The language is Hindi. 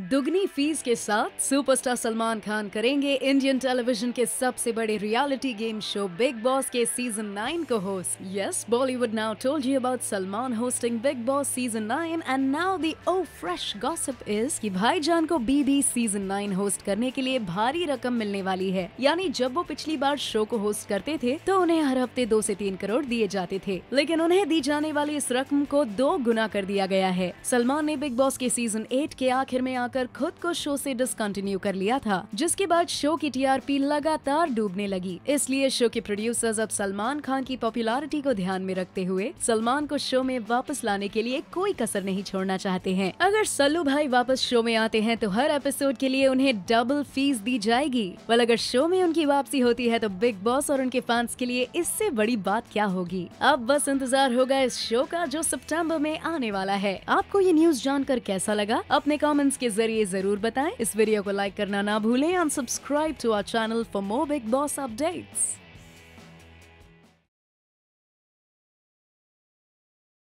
दुगनी फीस के साथ सुपरस्टार सलमान खान करेंगे इंडियन टेलीविजन के सबसे बड़े reality game show big boss के सीजन 9 को host yes Bollywood now told you about Salman hosting big boss season 9 and now the ओ फ्रेश गॉसिप इज कि भाईजान को बीबी सीजन 9 होस्ट करने के लिए भारी रकम मिलने वाली है यानी जब वो पिछली बार शो को होस्ट करते थे तो उन्हें हर हफ्ते दो ऐसी तीन करोड़ दिए जाते थे लेकिन उन्हें दी जाने वाली इस रकम को दो गुना कर दिया गया है सलमान ने बिग बॉस के सीजन एट के आखिर में बनाकर खुद को शो से डिसकंटिन्यू कर लिया था जिसके बाद शो की टीआरपी लगातार डूबने लगी इसलिए शो के प्रोड्यूसर्स अब सलमान खान की पॉपुलैरिटी को ध्यान में रखते हुए सलमान को शो में वापस लाने के लिए कोई कसर नहीं छोड़ना चाहते है अगर सल्लू भाई वापस शो में आते हैं तो हर एपिसोड के लिए उन्हें डबल फीस दी जाएगी वाल अगर शो में उनकी वापसी होती है तो बिग बॉस और उनके फैंस के लिए इससे बड़ी बात क्या होगी अब बस इंतजार होगा इस शो का जो सितंबर में आने वाला है आपको ये न्यूज जानकर कैसा लगा अपने कमेंट्स के जरिए जरूर बताएं। इस वीडियो को लाइक करना ना भूलें and subscribe to our channel for more big boss updates